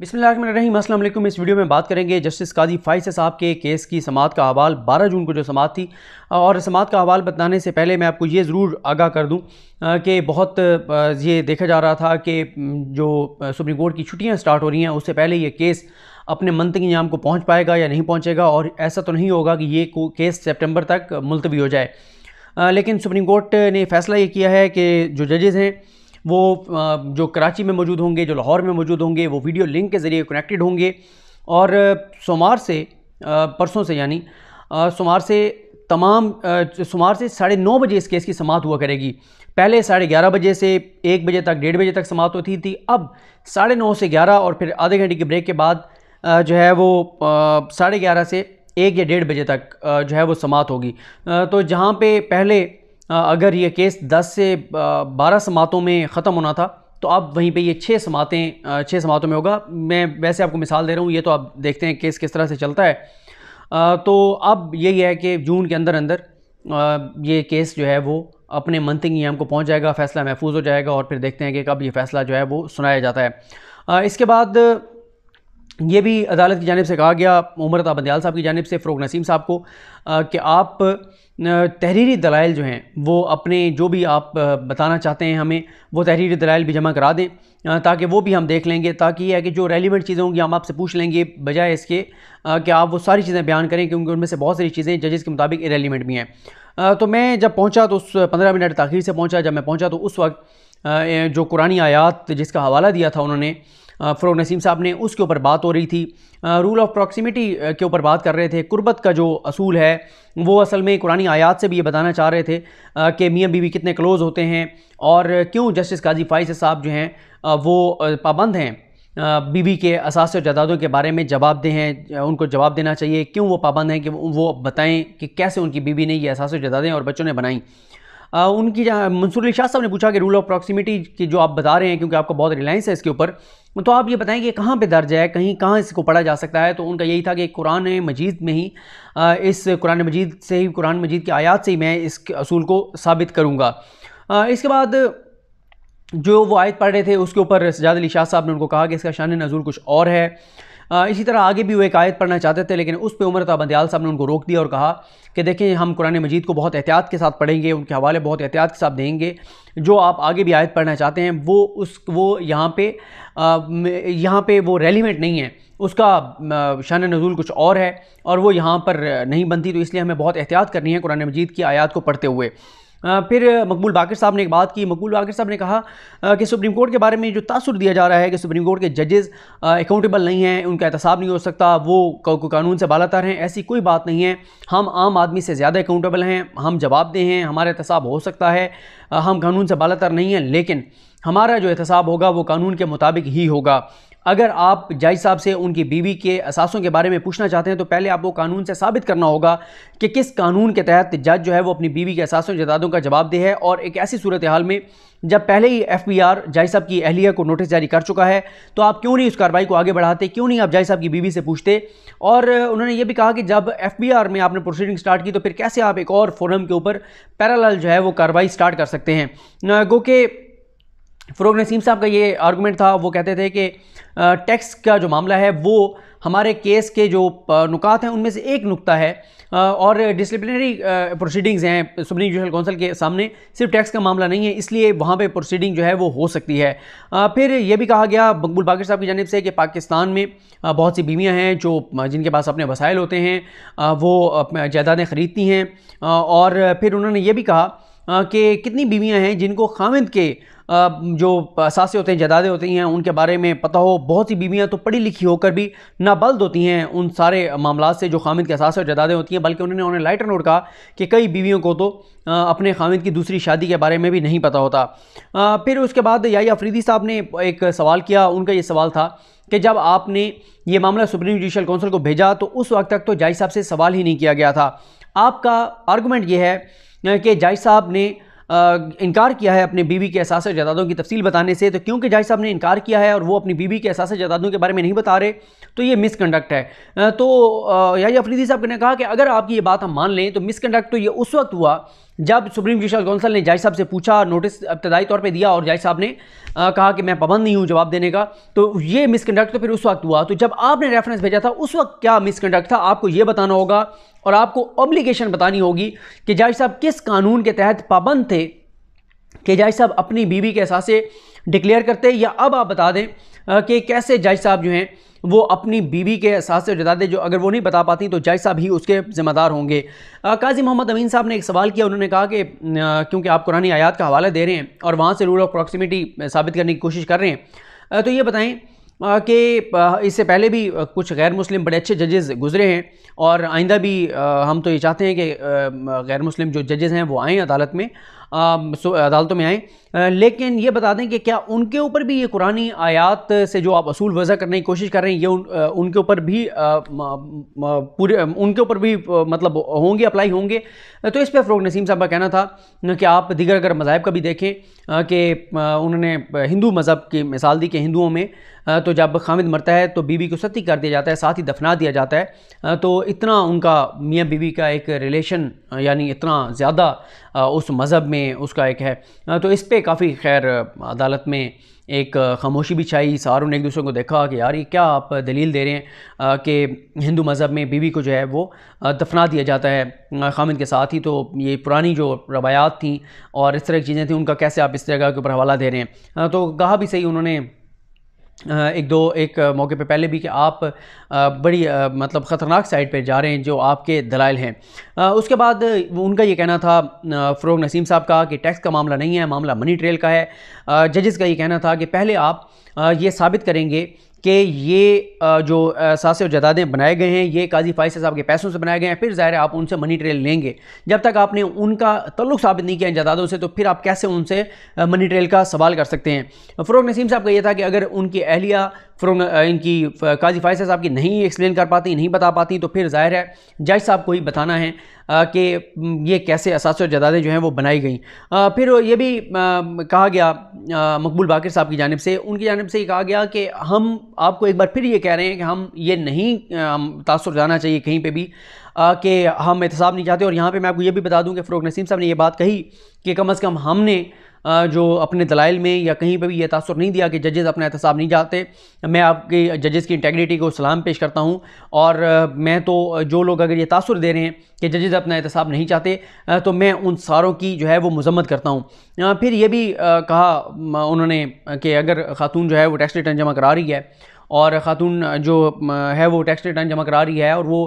बिस्मिल्लाम असलम इस वीडियो में बात करेंगे जस्टिस काजी फ़ाइस साहब के केस की समात का हवाल 12 जून को जो समात थी और समात का हवाल बताने से पहले मैं आपको ये ज़रूर आगाह कर दूं कि बहुत ये देखा जा रहा था कि जो सुप्रीम कोर्ट की छुट्टियां स्टार्ट हो रही हैं उससे पहले ये केस अपने मंतक इंजाम को पहुँच पाएगा या नहीं पहुँचेगा और ऐसा तो नहीं होगा कि ये केस सेप्टेम्बर तक मुलतवी हो जाए लेकिन सुप्रीम कोर्ट ने फैसला ये किया है कि जो जजेज़ हैं वो जो कराची में मौजूद होंगे जो लाहौर में मौजूद होंगे वो वीडियो लिंक के ज़रिए कनेक्टेड होंगे और सोमवार से परसों से यानी सोमवार से तमाम सोमवार से साढ़े नौ बजे इस केस की समात हुआ करेगी पहले साढ़े ग्यारह बजे से एक बजे तक डेढ़ बजे तक समाप्त होती थी अब साढ़े नौ से ग्यारह और फिर आधे घंटे के ब्रेक के बाद जो है वो साढ़े ग्यारह से एक या डेढ़ बजे तक जो है वो समाप्त होगी तो जहाँ पे पहले अगर ये केस 10 से 12 समातों में ख़त्म होना था तो अब वहीं पे ये छः समातें छः समातों में होगा मैं वैसे आपको मिसाल दे रहा हूँ ये तो आप देखते हैं केस किस तरह से चलता है तो अब यही है कि जून के अंदर अंदर ये केस जो है वो अपने मंथिंग नियम को पहुँच जाएगा फ़ैसला महफूज हो जाएगा और फिर देखते हैं कि कब ये फ़ैसला जो है वो सुनाया जाता है इसके बाद ये भी अदालत की जानब से कहा गया उमरता बंदयाल साहब की जानब से फ़रूक नसीम साहब को कि आप तहरीरी दलाइल जो हैं वो अपने जो भी आप बताना चाहते हैं हमें वो तहरीरी दलाइल भी जमा करा दें ताकि वो भी हम देख लेंगे ताकि यह है कि जो रेलिवेंट चीज़ें होंगी हम आपसे पूछ लेंगे बजाय इसके कि आप वो सारी चीज़ें बयान करें क्योंकि उनमें से बहुत सारी चीज़ें जजेस के मुताबिक इरेलीवेंट भी हैं तो मैं जब पहुँचा तो उस पंद्रह मिनट तखीर से पहुँचा जब मैं पहुँचा तो उस वक्त जो कुरानी आयात जिसका हवाला दिया था उन्होंने फ़रोग नसीम साहब ने उसके ऊपर बात हो रही थी रूल ऑफ प्रॉक्सिमिटी के ऊपर बात कर रहे थे कुर्बत का जो असूल है वो असल में कुरानी आयात से भी ये बताना चाह रहे थे कि मियाँ बीवी कितने क्लोज़ होते हैं और क्यों जस्टिस काजी फाइज साहब जो हैं वो पाबंद हैं बीवी के असास और जदादों के बारे में जवाब दे हैं उनको जवाब देना चाहिए क्यों वो पाबंद हैं कि वो बताएं कि कैसे उनकी बीवी ने ये असास जदादें और बच्चों ने बनाई उनकी उनकी मंसूर अली शाह साहब ने पूछा कि रूल ऑफ प्रॉक्सिमिटी की जो आप बता रहे हैं क्योंकि आपका बहुत रिलायंस है इसके ऊपर तो आप ये बताएं कि कहाँ पे दर्ज है कहीं कहाँ इसको पढ़ा जा सकता है तो उनका यही था कि कुरान मजीद में ही इस कुरान मजीद से ही कुरान मजीद की आयात से ही मैं इस असूल को साबित करूँगा इसके बाद जो वो आयत पढ़ रहे थे उसके ऊपर सजाद अली शाह साहब ने उनको कहा कि इसका शान नज़ूल कुछ और है इसी तरह आगे भी वो एक आयत पढ़ना चाहते थे लेकिन उस पर उमर बंदयाल साहब ने उनको रोक दिया और कहा कि देखें हम कुरान मजीद को बहुत एहतियात के साथ पढ़ेंगे उनके हवाले बहुत एहतियात के साथ देंगे जो आप आगे भी आयत पढ़ना चाहते हैं वो उस वो यहाँ पे यहाँ पे वो रेलिवेंट नहीं है उसका शान नजूल कुछ और है और वो यहाँ पर नहीं बनती तो इसलिए हमें बहुत एहतियात करनी है कुरान मजीद की आयात को पढ़ते हुए फिर मकबूल बाकर साहब ने एक बात की मकबूल बाकर साहब ने कहा कि सुप्रीम कोर्ट के बारे में जो तासर दिया जा रहा है कि सुप्रीम कोर्ट के जजेस अकाउंटेबल नहीं हैं उनका एहतसाब नहीं हो सकता वो कानून से बालातर हैं ऐसी कोई बात नहीं है हम आम आदमी से ज़्यादा अकाउंटेबल हैं हम जवाबदेह हैं हमारा एहतसाब हो सकता है हम कानून से बालातर नहीं हैं लेकिन हमारा जो एहतसाब होगा वो कानून के मुताबिक ही होगा अगर आप जज साहब से उनकी बीवी के असासों के बारे में पूछना चाहते हैं तो पहले आपको कानून से साबित करना होगा कि किस कानून के तहत जज जो है वो अपनी बीवी के असासों जदादों का जवाब दे है और एक ऐसी सूरत हाल में जब पहले ही एफ पी आर जाय साहब की अहलिया को नोटिस जारी कर चुका है तो आप क्यों नहीं उस कार्रवाई को आगे बढ़ाते क्यों नहीं आप जाय साहब की बीवी से पूछते और उन्होंने ये भी कहा कि जब एफ पी आर में आपने प्रोसीडिंग स्टार्ट की तो फिर कैसे आप एक और फोरम के ऊपर पैरल जो है वो कार्रवाई स्टार्ट कर सकते हैं गो के फ़रोग नसीम साहब का ये आर्गूमेंट था वो कहते थे कि टैक्स का जो मामला है वो हमारे केस के जो नुकात हैं उनमें से एक नुकता है और डिसप्लिनरी प्रोसीडिंग्स हैं सुप्रीम जुडिशल काउंसिल के सामने सिर्फ टैक्स का मामला नहीं है इसलिए वहाँ पे प्रोसीडिंग जो है वो हो सकती है फिर यह भी कहा गया मकबूल बागिर साहब की जानब से कि पाकिस्तान में बहुत सी बीवियाँ हैं जो जिनके पास अपने वसाइल होते हैं वो जायदादें ख़रीदती हैं और फिर उन्होंने ये भी कहा कि कितनी बीवियां हैं जिनको खामिद के जो सासे होते हैं जदादे होती हैं उनके बारे में पता हो बहुत सी बीवियाँ तो पढ़ी लिखी होकर भी नाबल्द होती हैं उन सारे मामला से जो खामिद के सासे और जदादे होती हैं बल्कि उन्होंने उन्हें लाइटर नोट कहा कि कई बीवियों को तो अपने खामिद की दूसरी शादी के बारे में भी नहीं पता होता फिर उसके बाद या अफरीदी साहब ने एक सवाल किया उनका ये सवाल था कि जब आपने ये मामला सुप्रीम जुडिशल काउंसिल को भेजा तो उस वक्त तक तो जाई साहब से सवाल ही नहीं किया गया था आपका आर्गूमेंट ये है कि जाय साहब ने इनकार किया है अपने बीवी के एहसास जदादों की तफसील बताने से तो क्योंकि जाय साहब ने इनकार किया है और वो अपनी बीवी के एहसास जदादों के बारे में नहीं बता रहे तो ये मिसकंडक्ट है तो याजी अफरीदी साहब ने कहा कि अगर आपकी ये बात हम मान लें तो मिसकंडक्ट तो ये उस वक्त हुआ जब सुप्रीम जुडिशल काउंसिल ने जाय साहब से पूछा नोटिस इब्तदाई तौर पे दिया और जाय साहब ने आ, कहा कि मैं पाबंद नहीं हूँ जवाब देने का तो ये मिसकंडक्ट तो फिर उस वक्त हुआ तो जब आपने रेफरेंस भेजा था उस वक्त क्या मिसकंडक्ट था आपको ये बताना होगा और आपको ऑब्लिगेशन बतानी होगी कि जायज साहब किस कानून के तहत पाबंद थे कि जाय साहब अपनी बीवी के अहसास डिक्लेयर करते या अब आप बता दें कि कैसे जज साहब जो हैं वो अपनी बीवी के साथ जता दे जो अगर वो नहीं बता पाती तो जज साहब ही उसके ज़िम्मेदार होंगे काजी मोहम्मद अमीन साहब ने एक सवाल किया उन्होंने कहा कि क्योंकि आप कुरानी आयात का हवाला दे रहे हैं और वहाँ से रूल ऑफ प्रॉक्सिमिटी साबित करने की कोशिश कर रहे हैं तो ये बताएं कि इससे पहले भी कुछ गैर मुस्लिम बड़े अच्छे जजेस गुजरे हैं और आइंदा भी हम तो ये चाहते हैं कि गैर मुस्लिम जो जजेस हैं वो आएँ अदालत में अदालतों में आए लेकिन ये बता दें कि क्या उनके ऊपर भी ये कुरानी आयात से जो आप असूल वजह करने की कोशिश कर रहे हैं ये उन, उनके ऊपर भी पूरे उनके ऊपर भी मतलब होंगे अप्लाई होंगे तो इस पर फ़रोग नसीम साहब का कहना था कि आप दिगर अगर मज़ाहब का भी देखें कि उन्होंने हिंदू मज़हब की मिसाल दी कि हिंदुओं में तो जब खामिद मरता है तो बीवी को सती कर दिया जाता है साथ ही दफना दिया जाता है तो इतना उनका मियाँ बीवी का एक रिलेशन यानी इतना ज़्यादा उस मज़हब में उसका एक है तो इस पर काफ़ी खैर अदालत में एक खामोशी भी छाई सारों ने एक दूसरे को देखा कि यार ये क्या आप दलील दे रहे हैं कि हिंदू मज़हब में बीवी को जो है वो दफना दिया जाता है खामिद के साथ ही तो ये पुरानी जो रवायात थी और इस तरह की चीज़ें थी उनका कैसे आप इस जगह के ऊपर हवाला दे रहे हैं तो कहा भी सही उन्होंने एक दो एक मौके पे पहले भी कि आप बड़ी मतलब ख़तरनाक साइड पे जा रहे हैं जो आपके दलाइल हैं उसके बाद उनका ये कहना था फ़रोग नसीम साहब का कि टैक्स का मामला नहीं है मामला मनी ट्रेल का है जजेस का ये कहना था कि पहले आप ये साबित करेंगे कि ये जो सासे और जदादें बनाए गए हैं ये काजी फाइस साहब के पैसों से बनाए गए हैं फिर ज़ाहिर आप उनसे मनी ट्रेल लेंगे जब तक आपने उनका तल्लुक साबित नहीं किया इन जदादों से तो फिर आप कैसे उनसे मनी ट्रेल का सवाल कर सकते हैं फ़रोक नसीम साहब का यह था कि अगर उनकी अहलिया उन इनकी काजी फाइज साहब की नहीं एक्सप्लेन कर पाती नहीं बता पाती तो फिर जाहिर है जज साहब को ही बताना है कि ये कैसे असास जदादें जो हैं वो बनाई गई फिर ये भी कहा गया मकबूल बाकर साहब की जानब से उनकी जानब से ये कहा गया कि हम आपको एक बार फिर ये कह रहे हैं कि हम ये नहीं तासर जाना चाहिए कहीं पर भी कि हम एहतसाब नहीं चाहते और यहाँ पर मैं आपको ये भी बता दूँ कि फ़रोग नसीम साहब ने ये बात कही कि कम अज़ कम हमने जो अपने दलाइल में या कहीं पर भी यह तासर नहीं दिया कि जजेस अपना एहतसाब नहीं जाते मैं आपके जजेस की इंटेग्रिटी को सलाम पेश करता हूँ और मैं तो जो लोग अगर ये तासर दे रहे हैं कि जजेस अपना एहतसाब नहीं चाहते तो मैं उन सारों की जो है वो मजम्मत करता हूँ फिर ये भी कहा उन्होंने कि अगर खातून जो है वो टैक्स रिटर्न जमा करा रही है और ख़ातून जो है वो टैक्स रिटर्न जमा करा रही है और वो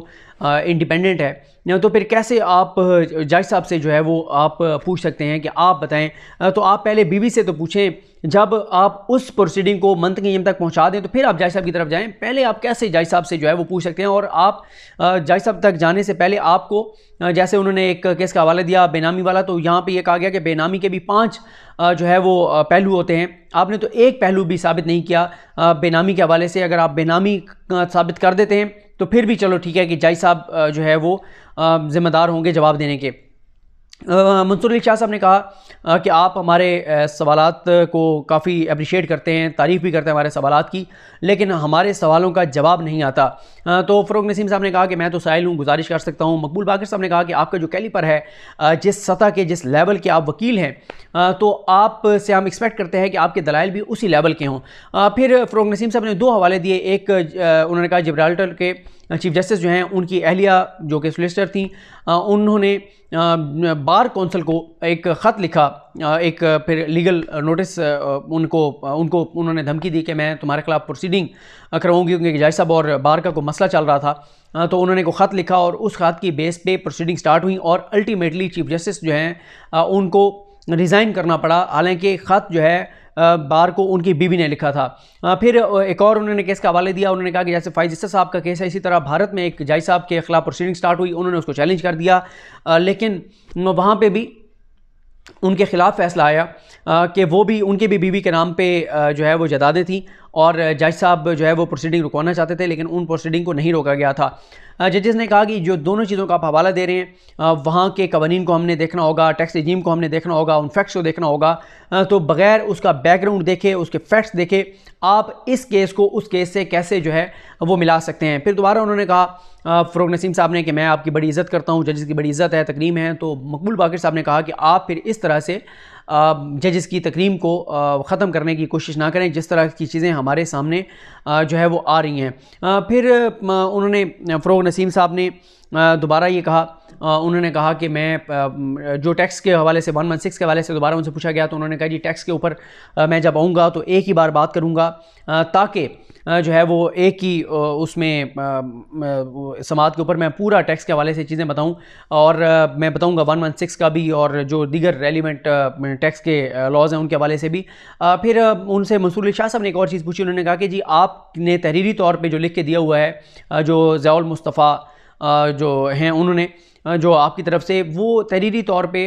इंडिपेंडेंट है तो फिर कैसे आप जज साहब से जो है वो आप पूछ सकते हैं कि आप बताएं तो आप पहले बीवी से तो पूछें जब आप उस प्रोसीडिंग को मंथ के नियम तक पहुंचा दें तो फिर आप जज साहब की तरफ जाएं पहले आप कैसे जज साहब से जो है वो पूछ सकते हैं और आप जज साहब तक जाने से पहले आपको जैसे उन्होंने एक केस का हवाला दिया बेनामी वाला तो यहाँ पर यह कहा गया कि बेनामी के भी पाँच जो है वो पहलू होते हैं आपने तो एक पहलू भी साबित नहीं किया बेनामी के हवाले से अगर आप बेनामी साबित कर देते हैं तो फिर भी चलो ठीक है कि जाई साहब जो है वो ज़िम्मेदार होंगे जवाब देने के मंसूर अली शाह साहब ने कहा कि आप हमारे सवाल को काफ़ी अप्रिशिएट करते हैं तारीफ़ भी करते हैं हमारे सवाल की लेकिन हमारे सवालों का जवाब नहीं आता तो फ़रोग नसीम साहब ने कहा कि मैं तो साहिल हूँ गुजारिश कर सकता हूँ मकबूल बाकर साहब ने कहा कि आपका जो कैलीपर है जिस सतह के जिस लेवल के आप वकील हैं तो आप से हम एक्सपेक्ट करते हैं कि आपके दलाइल भी उसी लेवल के हों फिर फ़रोग नसीम साहब ने दो हवाले दिए एक उन्होंने कहा जिब्राल्टर के चीफ जस्टिस जो हैं उनकी अहलिया जो कि सोलिसटर थी उन्होंने बार कौंसल को एक ख़त लिखा एक फिर लीगल नोटिस उनको उनको उन्होंने धमकी दी कि मैं तुम्हारे खिलाफ प्रोसीडिंग करवाऊंगी क्योंकि जज साहब और बार का कोई मसला चल रहा था तो उन्होंने को ख़त लिखा और उस ख़त की बेस पे प्रोसीडिंग स्टार्ट हुई और अल्टीमेटली चीफ जस्टिस जो हैं उनको रिज़ाइन करना पड़ा हालांकि ख़त जो है बार को उनकी बीवी ने लिखा था फिर एक और उन्होंने केस का हवाले दिया उन्होंने कहा कि जैसे फाइज जस्टर साहब का केस है इसी तरह भारत में एक जाई साहब के खिलाफ प्रोसीडिंग स्टार्ट हुई उन्होंने उसको चैलेंज कर दिया लेकिन वहाँ पर भी उनके खिलाफ फैसला आया कि वो भी उनके भी बीवी के नाम पे जो है वो जदादें थी और जज साहब जो है वो प्रोसीडिंग रुकवाना चाहते थे लेकिन उन प्रोसीडिंग को नहीं रोका गया था जजेस ने कहा कि जो दोनों चीज़ों का आप हवाला दे रहे हैं वहाँ के कवानीन को हमने देखना होगा टैक्स रजीम को हमने देखना होगा उन फैक्ट्स को देखना होगा तो बगैर उसका बैकग्राउंड देखे उसके फैक्ट्स देखे आप इस केस को उस केस से कैसे जो है वो मिला सकते हैं फिर दोबारा उन्होंने कहा फ़रोग नसीम साहब ने कि मैं आपकी बड़ी इज़्ज़त करता हूँ जजेस की बड़ी इज़्ज़त है तकरीम है तो मकबूल बाकर साहब ने कहा कि आप फिर इस तरह से जजेस की तकरीम को ख़त्म करने की कोशिश ना करें जिस तरह की चीज़ें हमारे सामने जो है वो आ रही हैं फिर उन्होंने फ़रोग नसीम साहब ने दोबारा ये कहा उन्होंने कहा कि मैं जो टैक्स के हवाले से वन वन सिक्स के हवाले से दोबारा उनसे पूछा गया तो उन्होंने कहा जी टैक्स के ऊपर मैं जब आऊँगा तो एक ही बार बात करूँगा ताकि जो है वो एक ही उसमें समात के ऊपर मैं पूरा टैक्स के हवाले से चीज़ें बताऊं और मैं बताऊंगा सिक्स का भी और जो दीगर रेलिवेंट टैक्स के लॉज हैं उनके हवाले से भी फिर उनसे मंसूर शाह साहब ने एक और चीज़ पूछी उन्होंने कहा कि जी आपने तहरीरी तौर पर जो लिख के दिया हुआ है जो ज़याल मुस्तफ़ा जो हैं उन्होंने जो आपकी तरफ से वो तहरीरी तौर पे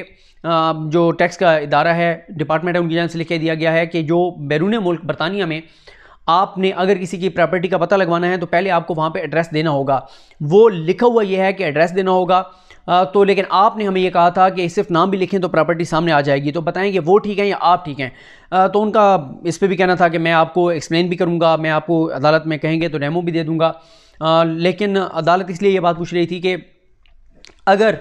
जो टैक्स का इदारा है डिपार्टमेंट है उनकी जान से लिखे दिया गया है कि जो बैरून मुल्क बरतानिया में आपने अगर किसी की प्रॉपर्टी का पता लगवाना है तो पहले आपको वहाँ पे एड्रेस देना होगा वो लिखा हुआ ये है कि एड्रेस देना होगा तो लेकिन आपने हमें ये कहा था कि सिर्फ नाम भी लिखें तो प्रॉपर्टी सामने आ जाएगी तो बताएं कि वो ठीक है या आप ठीक हैं तो उनका इस पर भी कहना था कि मैं आपको एक्सप्लेन भी करूँगा मैं आपको अदालत में कहेंगे तो डेमो भी दे दूँगा लेकिन अदालत इसलिए ये बात पूछ रही थी कि अगर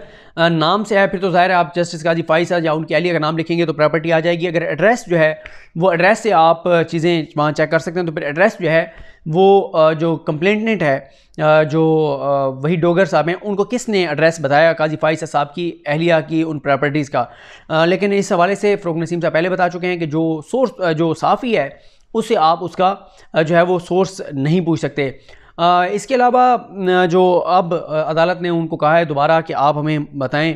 नाम से है फिर तो ज़ाहिर है आप जस्टिस काजी फाइस या उनके अली अगर नाम लिखेंगे तो प्रॉपर्टी आ जाएगी अगर एड्रेस जो है वो एड्रेस से आप चीज़ें वहाँ चेक कर सकते हैं तो फिर एड्रेस जो है वो जो कंप्लेंटेंट है जो वही डोगर साहब हैं उनको किसने एड्रेस बताया काजी फ़ाइस साहब की अहलिया की उन प्रॉपर्टीज़ का लेकिन इस हवाले से फ़रोग नसीम साहब पहले बता चुके हैं कि जो सोर्स जो साफ़ी है उससे आप उसका जो है वो सोर्स नहीं पूछ सकते इसके अलावा जो अब अदालत ने उनको कहा है दोबारा कि आप हमें बताएं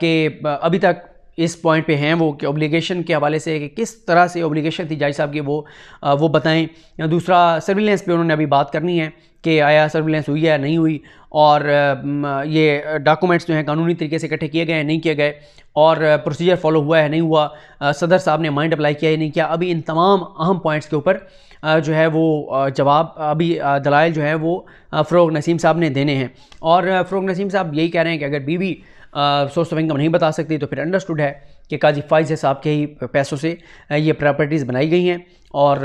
कि अभी तक इस पॉइंट पे हैं वो कि ऑब्लिगेशन के हवाले से कि किस तरह से ऑब्लिगेशन थी जज साहब की वो आ, वो बताएं या दूसरा सर्विलेंस पे उन्होंने अभी बात करनी है कि आया सर्विलेंस हुई है नहीं हुई और ये डॉक्यूमेंट्स जो हैं कानूनी तरीके से इकट्ठे किए गए हैं नहीं किए गए और प्रोसीजर फॉलो हुआ है नहीं हुआ सदर साहब ने माइंड अप्लाई किया या नहीं किया अभी इन तमाम अहम पॉइंट्स के ऊपर जो है वो जवाब अभी दलाइल जो है वो फ़रोग नसीम साहब ने देने हैं और फ़रोग नसीम साहब यही कह रहे हैं कि अगर बीवी सोर्स ऑफ इनकम नहीं बता सकती तो फिर अंडरस्टूड है कि काजी फाइज साहब के ही पैसों से ये प्रॉपर्टीज़ बनाई गई हैं और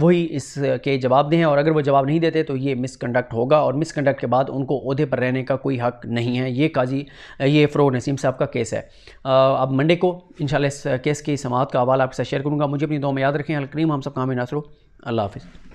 वही इसके जवाब दें और अगर वो जवाब नहीं देते तो ये मिसकंडक्ट होगा और मिसकंडक्ट के बाद उनको अहदे पर रहने का कोई हक नहीं है ये काजी ये फ़्रो नसीम साहब का केस है अब मंडे को इन इस केस की समात का हवाल आपके साथ शेयर करूँगा मुझे अपनी दो में याद रखें करीम हम सब काम नासरो अल्लाह हाफिज़